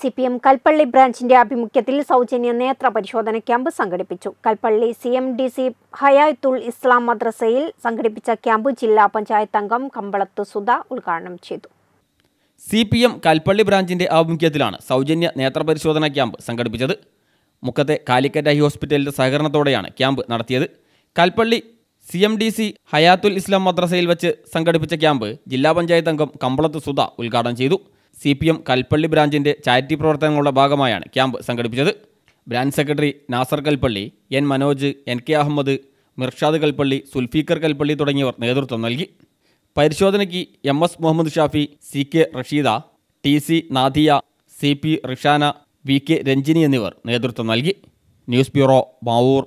C P M Kalpally ബ്രാഞ്ചിന്റെ ആഭിമുഖ്യത്തിൽ സൗജന്യ നേത്ര പരിശോധന ക്യാമ്പ് സംഘടിപ്പിച്ചു Kalpally C M D C Hayathul Islam മദ്രസയിൽ സംഘടിപ്പിച്ച ക്യാമ്പ് ജില്ലാ പഞ്ചായത്ത് അംഗം കമ്പളത്ത് സുധ ഉദ്ഘാടനം ചെയ്തു സി പി എം കൽപ്പള്ളി ബ്രാഞ്ചിന്റെ ആഭിമുഖ്യത്തിലാണ് സൗജന്യ നേത്ര പരിശോധന ക്യാമ്പ് സംഘടിപ്പിച്ചത് മുക്കത്തെ കാലിക്കറ്റ് ഐ ഹോസ്പിറ്റലിന്റെ സഹകരണത്തോടെയാണ് ക്യാമ്പ് നടത്തിയത് Kalpally C M D C Hayathul Islam മദ്രസയിൽ വെച്ച് സംഘടിപ്പിച്ച ക്യാമ്പ് ജില്ലാ പഞ്ചായത്ത് അംഗം കമ്പളത്ത് സുധ ഉദ്ഘാടനം ചെയ്തു സി പി എം കൽപ്പള്ളി ബ്രാഞ്ചിൻ്റെ ചാരിറ്റി പ്രവർത്തനങ്ങളുടെ ഭാഗമായാണ് ക്യാമ്പ് സംഘടിപ്പിച്ചത് branch secretary Nasar Kalpally N Manoj N K Ahammed Mirshad Kalpally Sulfiqar Kalpally തുടങ്ങിയവർ നേതൃത്വം നൽകി പരിശോധനയ്ക്ക് M S Muhammad Shafi C K Rasheeda T C Nadia C P Rishana V K Ranjini എന്നിവർ നേതൃത്വം നൽകി ന്യൂസ് ബ്യൂറോ മാവൂർ